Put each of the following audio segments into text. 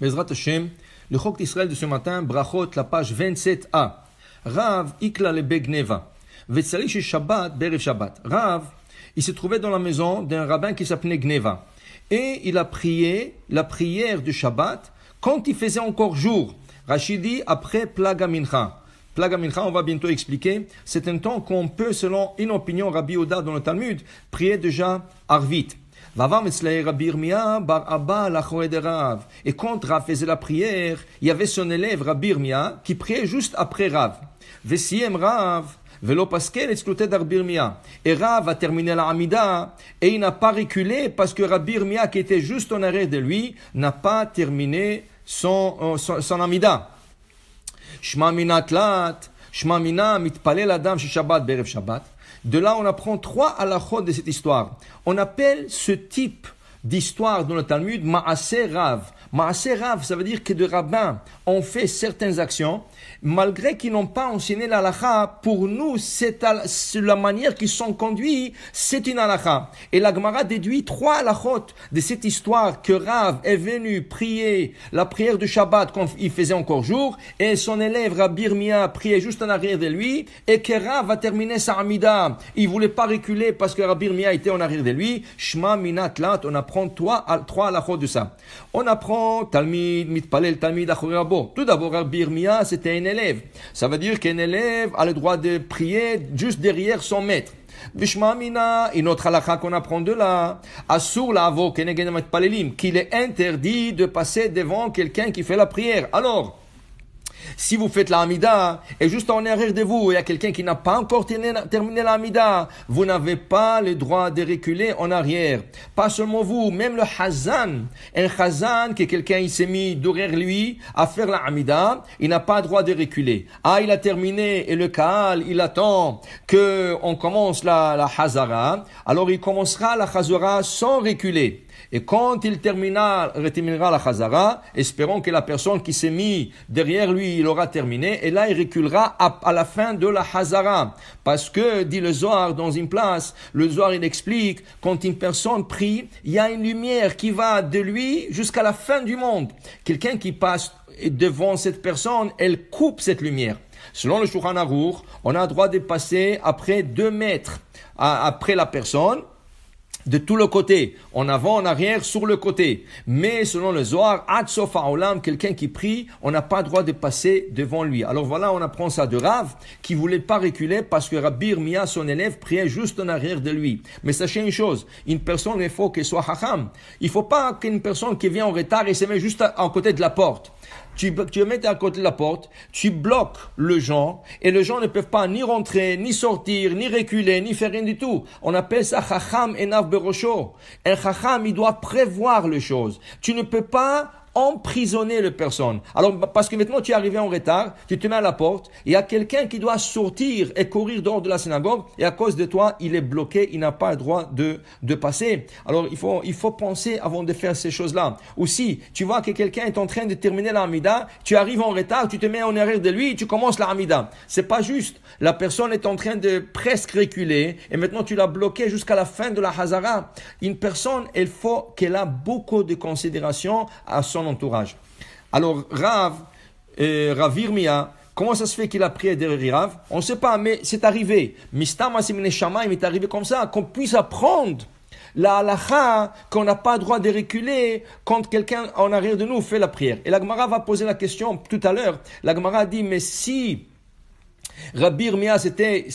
Bezrat Hashem, le Chok d'Israël de ce matin, Brachot, la page 27a. Rav Shabbat, Shabbat. Rav, il se trouvait dans la maison d'un rabbin qui s'appelait Gneva. Et il a prié la prière du Shabbat quand il faisait encore jour. Rachidi après Plaga Mincha. Plaga Mincha, on va bientôt expliquer. C'est un temps qu'on peut, selon une opinion Rabbi Oda dans le Talmud, prier déjà Arvit. Et quand Rav faisait la prière, il y avait son élève Rabirmia qui priait juste après Rav. Rav. Et Rav a terminé la Hamida et il n'a pas reculé parce que Rabirmia, qui était juste en arrêt de lui, n'a pas terminé son, euh, son, son Hamida. Shma minatlat, Shma mina mitpalel adam shabbat berev shabbat. De là, on apprend trois à la halachot de cette histoire. On appelle ce type d'histoire dans le Talmud Ma'aseh Rav. Rav, ça veut dire que des rabbins ont fait certaines actions, malgré qu'ils n'ont pas enseigné l'alaha, pour nous, c'est la manière qu'ils sont conduits, c'est une alaha. Et la déduit trois alachot de cette histoire que Rav est venu prier la prière du Shabbat quand il faisait encore jour, et son élève Rabir Mia priait juste en arrière de lui, et que Rav a terminé sa Amida. Il voulait pas reculer parce que Rabir Mia était en arrière de lui. Shema Minat Lat, on apprend trois, trois alachot de ça. On apprend Talmid, Mitpalel, Talmid, Tout d'abord, Rabbi c'était un élève. Ça veut dire qu'un élève a le droit de prier juste derrière son maître. Bishmamina, une autre halakha qu'on apprend de là, les Palelim, qu'il est interdit de passer devant quelqu'un qui fait la prière. Alors, si vous faites l'amida et juste en arrière de vous, il y a quelqu'un qui n'a pas encore terminé l'amida, vous n'avez pas le droit de reculer en arrière. Pas seulement vous, même le Hazan. Un Hazan, que quelqu'un s'est mis derrière lui à faire l'amida, il n'a pas le droit de reculer. Ah, il a terminé et le Kaal, il attend que on commence la, la Hazara. Alors il commencera la Hazara sans reculer. Et quand il terminera, terminera la Hazara, espérons que la personne qui s'est mise derrière lui, il aura terminé, et là il reculera à, la fin de la Hazara. Parce que, dit le Zohar dans une place, le Zohar il explique, quand une personne prie, il y a une lumière qui va de lui jusqu'à la fin du monde. Quelqu'un qui passe devant cette personne, elle coupe cette lumière. Selon le Arour, on a le droit de passer après deux mètres après la personne de tout le côté, en avant, en arrière, sur le côté. Mais selon le Zohar, Atsof Olam, quelqu'un qui prie, on n'a pas le droit de passer devant lui. Alors voilà, on apprend ça de Rav, qui voulait pas reculer parce que Rabbi Mia, son élève, priait juste en arrière de lui. Mais sachez une chose, une personne, il faut qu'elle soit hacham. Il faut pas qu'une personne qui vient en retard et se met juste en à côté de la porte. Tu, tu mets à côté de la porte, tu bloques le gens, et les gens ne peuvent pas ni rentrer, ni sortir, ni reculer, ni faire rien du tout. On appelle ça chacham enav berosho. Un chacham, il doit prévoir les choses. Tu ne peux pas emprisonner les personne. Alors, parce que maintenant tu es arrivé en retard, tu te mets à la porte, il y a quelqu'un qui doit sortir et courir dehors de la synagogue, et à cause de toi, il est bloqué, il n'a pas le droit de, de passer. Alors, il faut, il faut penser avant de faire ces choses-là. Ou si tu vois que quelqu'un est en train de terminer la tu arrives en retard, tu te mets en arrière de lui, tu commences la Hamida. C'est pas juste. La personne est en train de presque reculer, et maintenant tu l'as bloqué jusqu'à la fin de la Hazara. Une personne, il faut qu'elle a beaucoup de considération à son entourage. Alors Rav, euh, ravir mia comment ça se fait qu'il a prié derrière Rav On ne sait pas, mais c'est arrivé. Mistama chama il m'est arrivé comme ça, qu'on puisse apprendre la halacha qu'on n'a pas le droit de reculer quand quelqu'un en arrière de nous fait la prière. Et la Gemara va poser la question tout à l'heure. La Gemara dit, mais si Rabbi mia c'était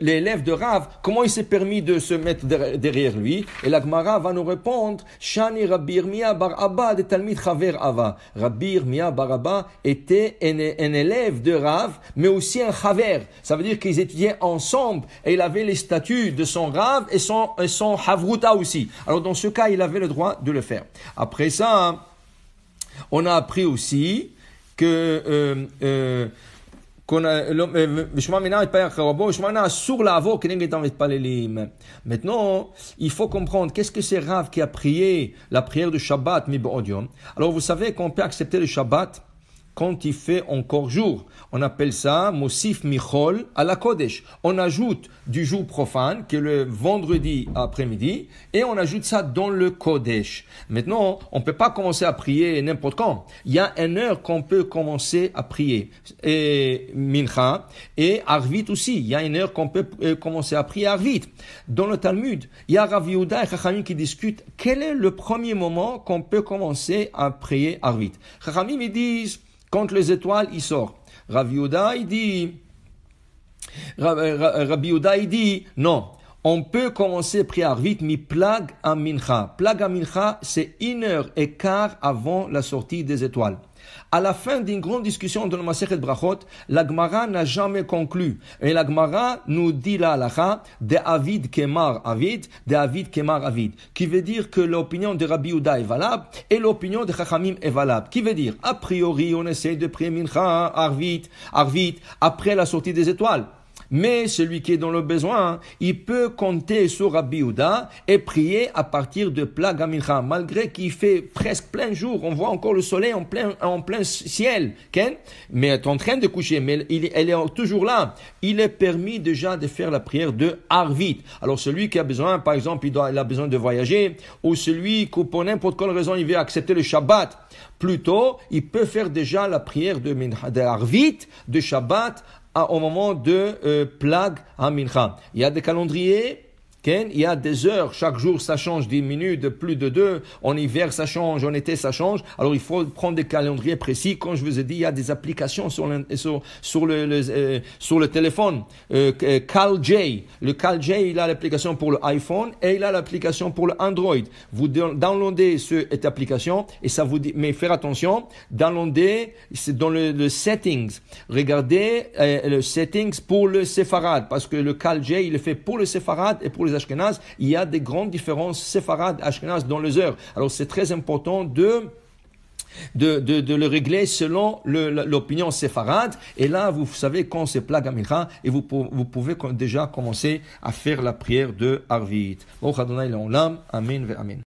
l'élève de Rav. Comment il s'est permis de se mettre derrière lui Et l'Agmara va nous répondre Shani Rabbi mia bar Abba de Talmid Chaver Ava. Rabbi Irmia bar Abba était un, élève de Rav, mais aussi un Chaver. Ça veut dire qu'ils étudiaient ensemble et il avait les statuts de son Rav et son, Havruta aussi. Alors dans ce cas, il avait le droit de le faire. Après ça, on a appris aussi que. Euh, euh, Maintenant, il faut comprendre qu'est-ce que c'est Rav qui a prié la prière du Shabbat, Alors vous savez qu'on peut accepter le Shabbat quand il fait encore jour. On appelle ça Mosif Michol à la Kodesh. On ajoute du jour profane, que le vendredi après-midi, et on ajoute ça dans le Kodesh. Maintenant, on ne peut pas commencer à prier n'importe quand. Il y a une heure qu'on peut commencer à prier. Et Mincha, et Arvit aussi. Il y a une heure qu'on peut euh, commencer à prier Arvit. Dans le Talmud, il y a Rav Yehuda et Chachamim qui discutent quel est le premier moment qu'on peut commencer à prier Arvit. Chachamim, ils disent les étoiles, il sort. Rav Yehuda, il dit, Rabbi euh, il dit, non, on peut commencer prière vite, mais plague à mincha. Plague à c'est une heure et quart avant la sortie des étoiles. À la fin d'une grande discussion dans le de Brachot, l'Agmara n'a jamais conclu. Et l'Agmara nous dit la halacha de Avid Kemar Avid, de Avid Kemar Avid, qui veut dire que l'opinion de Rabbi Uda est valable et l'opinion de Chachamim est valable. Qui veut dire, a priori, on essaie de prier Mincha, Arvit, Arvit, après la sortie des étoiles. Mais celui qui est dans le besoin, il peut compter sur Rabbi et prier à partir de Plag malgré qu'il fait presque plein jour. On voit encore le soleil en plein, ciel. Mais elle est en train de coucher, mais il, elle est toujours là. Il est permis déjà de faire la prière de Harvit. Alors celui qui a besoin, par exemple, il, a besoin de voyager, ou celui qui, pour n'importe quelle raison, il veut accepter le Shabbat. Plutôt, il peut faire déjà la prière de, de Harvit, de Shabbat, au moment de euh, Plague à Mincha. Il y a des calendriers il y a des heures, chaque jour ça change 10 minutes, plus de deux. En hiver ça change, en été ça change. Alors il faut prendre des calendriers précis. Comme je vous ai dit, il y a des applications sur le, sur, le, euh, sur le téléphone. Euh, euh, CalJ. Le CalJ, il a l'application pour le iPhone et il a l'application pour le Android. Vous downloadez cette application et ça vous mais faire attention, downloadez, c'est dans le, settings. Regardez le settings pour le séfarade parce que le CalJ, il est fait pour le séfarade et pour les Ashkenaz, il y a des grandes différences séfarades Ashkenaz dans les heures. Alors c'est très important de... De, de, le régler selon l'opinion séfarade. Et là, vous savez quand c'est plague et vous, vous pouvez déjà commencer à faire la prière de Arvit. Amen ve Amen.